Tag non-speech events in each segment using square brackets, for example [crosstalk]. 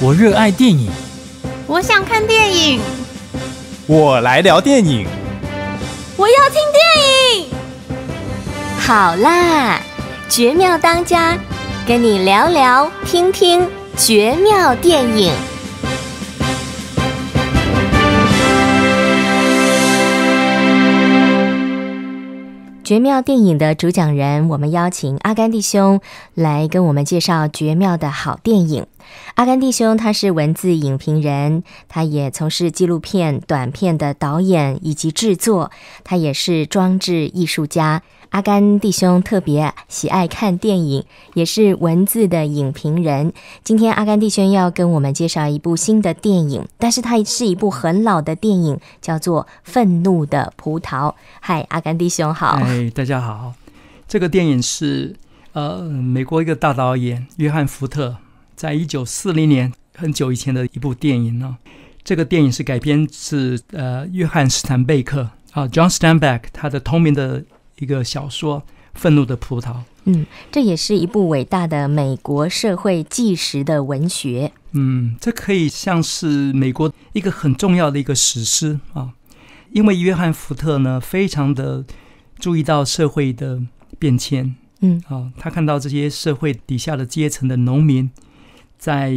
我热爱电影，我想看电影，我来聊电影，我要听电影。好啦，绝妙当家，跟你聊聊，听听绝妙电影。绝妙电影的主讲人，我们邀请阿甘弟兄来跟我们介绍绝妙的好电影。阿甘弟兄，他是文字影评人，他也从事纪录片短片的导演以及制作，他也是装置艺术家。阿甘弟兄特别喜爱看电影，也是文字的影评人。今天阿甘弟兄要跟我们介绍一部新的电影，但是它是一部很老的电影，叫做《愤怒的葡萄》。嗨，阿甘弟兄好！嗨，大家好。这个电影是呃，美国一个大导演约翰·福特。在一九四零年很久以前的一部电影呢，这个电影是改编自呃约翰斯坦贝克啊，John Steinbeck 他的同名的一个小说《愤怒的葡萄》。嗯，这也是一部伟大的美国社会纪实的文学。嗯，这可以像是美国一个很重要的一个史诗啊，因为约翰福特呢，非常的注意到社会的变迁。嗯啊，他看到这些社会底下的阶层的农民。在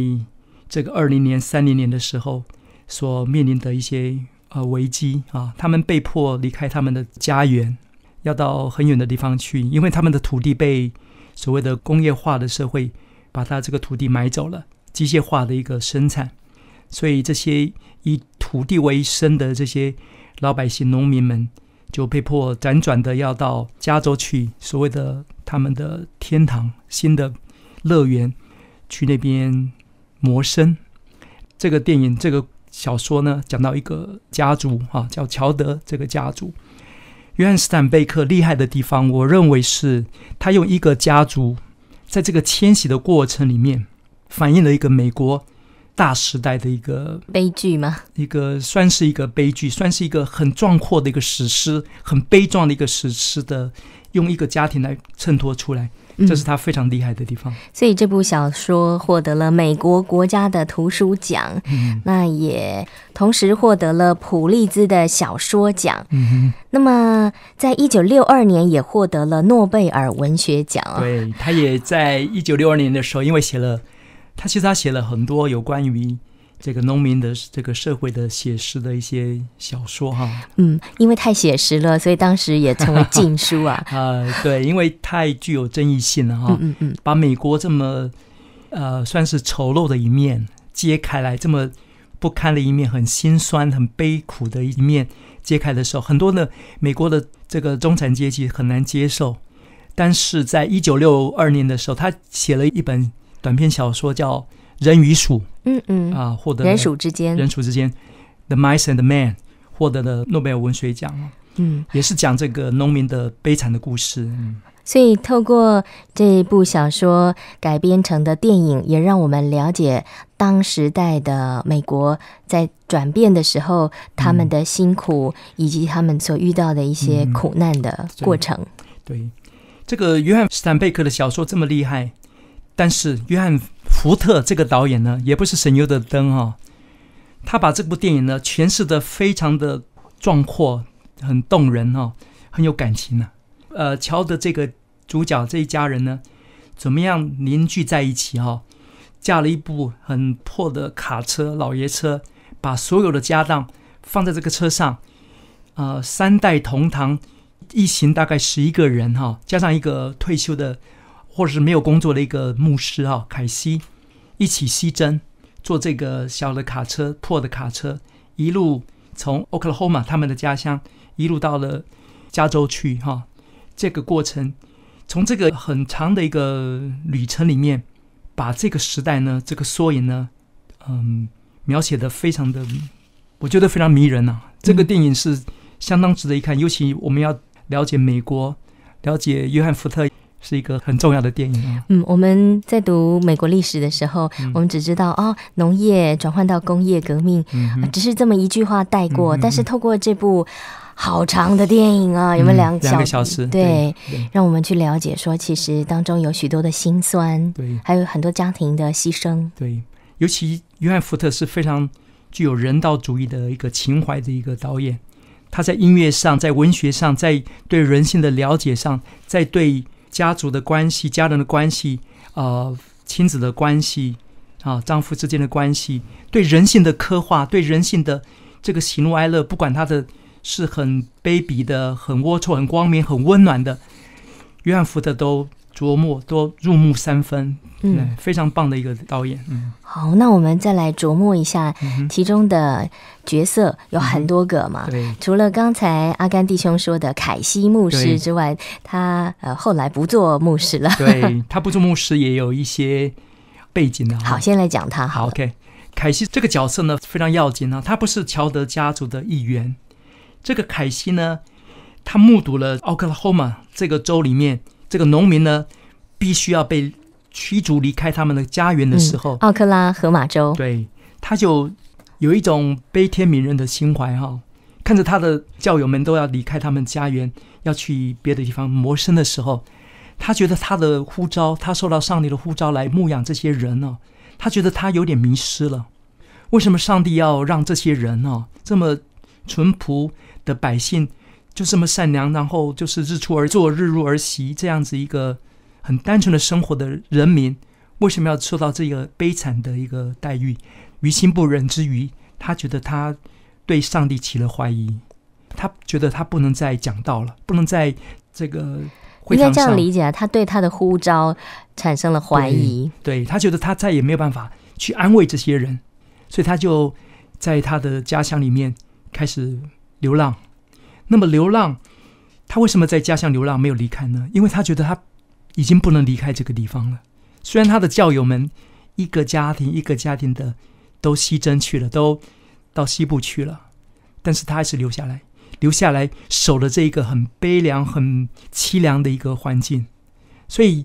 这个二零年、三零年的时候，所面临的一些呃危机啊，他们被迫离开他们的家园，要到很远的地方去，因为他们的土地被所谓的工业化的社会把他这个土地买走了，机械化的一个生产，所以这些以土地为生的这些老百姓、农民们就被迫辗转的要到加州去，所谓的他们的天堂、新的乐园。去那边谋生，这个电影，这个小说呢，讲到一个家族，哈，叫乔德这个家族。约翰斯坦贝克厉害的地方，我认为是他用一个家族，在这个迁徙的过程里面，反映了一个美国大时代的一个悲剧吗？一个算是一个悲剧，算是一个很壮阔的一个史诗，很悲壮的一个史诗的，用一个家庭来衬托出来。这是他非常厉害的地方。所以这部小说获得了美国国家的图书奖，那也同时获得了普利兹的小说奖。那么，在一九六二年也获得了诺贝尔文学奖对他也在一九六二年的时候，因为写了，他其实他写了很多有关于。这个农民的这个社会的写实的一些小说哈，嗯，因为太写实了，所以当时也成为禁书啊。[laughs] 啊，对，因为太具有争议性了哈。嗯嗯嗯。把美国这么呃算是丑陋的一面揭开来，这么不堪的一面，很心酸、很悲苦的一面揭开的时候，很多的美国的这个中产阶级很难接受。但是在一九六二年的时候，他写了一本短篇小说叫。人与鼠，嗯嗯啊，获得人鼠之间人鼠之间 e Mice and m a n 获得了诺贝尔文学奖嗯，也是讲这个农民的悲惨的故事。嗯，所以透过这部小说改编成的电影，也让我们了解当时的美国在转变的时候，他们的辛苦以及他们所遇到的一些苦难的过程。对，这个约翰斯坦贝克的小说这么厉害，但是约翰。福特这个导演呢，也不是省油的灯哈，他把这部电影呢诠释的非常的壮阔，很动人哦，很有感情呢。呃，乔的这个主角这一家人呢，怎么样凝聚在一起哈？驾了一部很破的卡车老爷车，把所有的家当放在这个车上，啊，三代同堂一行大概十一个人哈，加上一个退休的或者是没有工作的一个牧师哈，凯西。一起西征，坐这个小的卡车、破的卡车，一路从 Oklahoma 他们的家乡，一路到了加州去。哈，这个过程，从这个很长的一个旅程里面，把这个时代呢、这个缩影呢，嗯，描写的非常的，我觉得非常迷人呐。这个电影是相当值得一看，尤其我们要了解美国，了解约翰·福特。是一个很重要的电影。嗯，我们在读美国历史的时候，我们只知道哦，农业转换到工业革命，只是这么一句话带过。但是透过这部好长的电影啊，有没有两小两个小时？对，让我们去了解说，其实当中有许多的心酸，对，还有很多家庭的牺牲。对，尤其约翰·福特是非常具有人道主义的一个情怀的一个导演，他在音乐上、在文学上、在对人性的了解上、在对家族的关系、家人的关系、呃，亲子的关系、啊，丈夫之间的关系，对人性的刻画，对人性的这个喜怒哀乐，不管他的是很卑鄙的、很龌龊、很光明、很温暖的，约翰福的都。琢磨都入木三分，嗯，非常棒的一个导演，嗯，好，那我们再来琢磨一下其中的角色，有很多个嘛，对，除了刚才阿甘弟兄说的凯西牧师之外，他呃后来不做牧师了，对 [laughs] 他不做牧师也有一些背景的，好，先来讲他，好，OK，凯西这个角色呢非常要紧啊，他不是乔德家族的一员，这个凯西呢，他目睹了奥克拉荷马这个州里面。这个农民呢，必须要被驱逐离开他们的家园的时候，奥克拉荷马州，对，他就有一种悲天悯人的心怀哈。看着他的教友们都要离开他们家园，要去别的地方谋生的时候，他觉得他的呼召，他受到上帝的呼召来牧养这些人呢，他觉得他有点迷失了。为什么上帝要让这些人呢这么淳朴的百姓？就这么善良，然后就是日出而作，日入而息，这样子一个很单纯的生活的人民，为什么要受到这个悲惨的一个待遇？于心不忍之余，他觉得他对上帝起了怀疑，他觉得他不能再讲道了，不能在这个应该这样理解啊，他对他的呼召产生了怀疑，对他觉得他再也没有办法去安慰这些人，所以他就在他的家乡里面开始流浪。那么流浪，他为什么在家乡流浪没有离开呢？因为他觉得他已经不能离开这个地方了。虽然他的教友们一个家庭一个家庭的都西征去了，都到西部去了，但是他还是留下来，留下来守了这一个很悲凉、很凄凉的一个环境。所以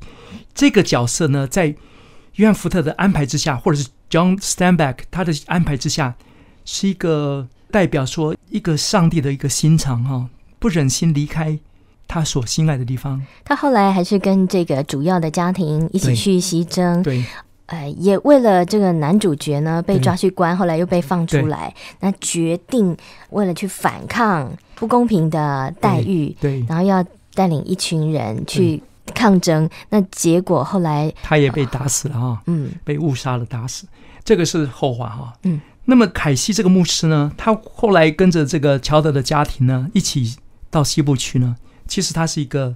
这个角色呢，在约翰·福特的安排之下，或者是 John s t a n n b a c k 他的安排之下。是一个代表说一个上帝的一个心肠哈，不忍心离开他所心爱的地方。他后来还是跟这个主要的家庭一起去西征，对，呃，也为了这个男主角呢被抓去关，后来又被放出来。那决定为了去反抗不公平的待遇，对，然后要带领一群人去抗争。那结果后来他也被打死了哈，嗯，被误杀了，打死，这个是后话哈，嗯。那么凯西这个牧师呢，他后来跟着这个乔德的家庭呢，一起到西部去呢。其实他是一个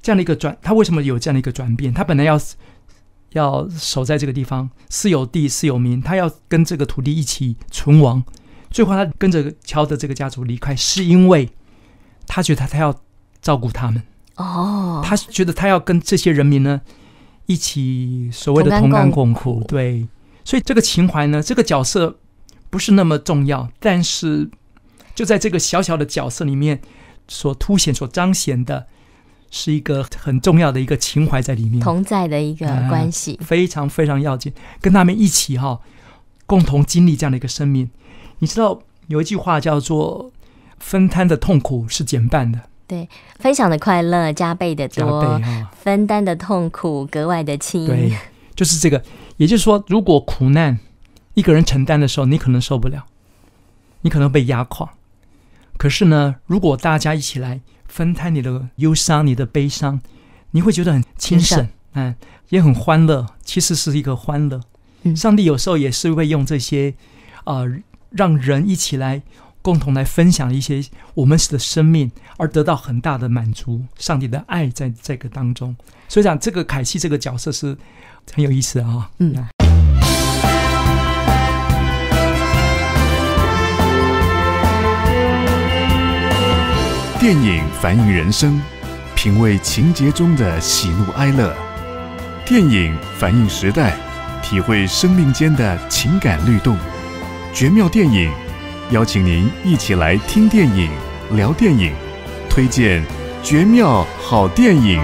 这样的一个转，他为什么有这样的一个转变？他本来要要守在这个地方，私有地，私有名，他要跟这个土地一起存亡。最后他跟着乔德这个家族离开，是因为他觉得他要照顾他们哦，他觉得他要跟这些人民呢一起所谓的同甘共苦。对，所以这个情怀呢，这个角色。不是那么重要，但是就在这个小小的角色里面，所凸显、所彰显的，是一个很重要的一个情怀在里面，同在的一个关系，非常非常要紧。跟他们一起哈，共同经历这样的一个生命。你知道有一句话叫做“分摊的痛苦是减半的”，对，分享的快乐加倍的多，加倍分担的痛苦格外的轻。对，就是这个，也就是说，如果苦难。一个人承担的时候，你可能受不了，你可能被压垮。可是呢，如果大家一起来分摊你的忧伤、你的悲伤，你会觉得很轻省，嗯，也很欢乐。其实是一个欢乐。上帝有时候也是会用这些，呃，让人一起来共同来分享一些我们的生命，而得到很大的满足。上帝的爱在这个当中。所以讲这个凯西这个角色是很有意思啊。嗯。电影反映人生，品味情节中的喜怒哀乐；电影反映时代，体会生命间的情感律动。绝妙电影，邀请您一起来听电影、聊电影，推荐绝妙好电影。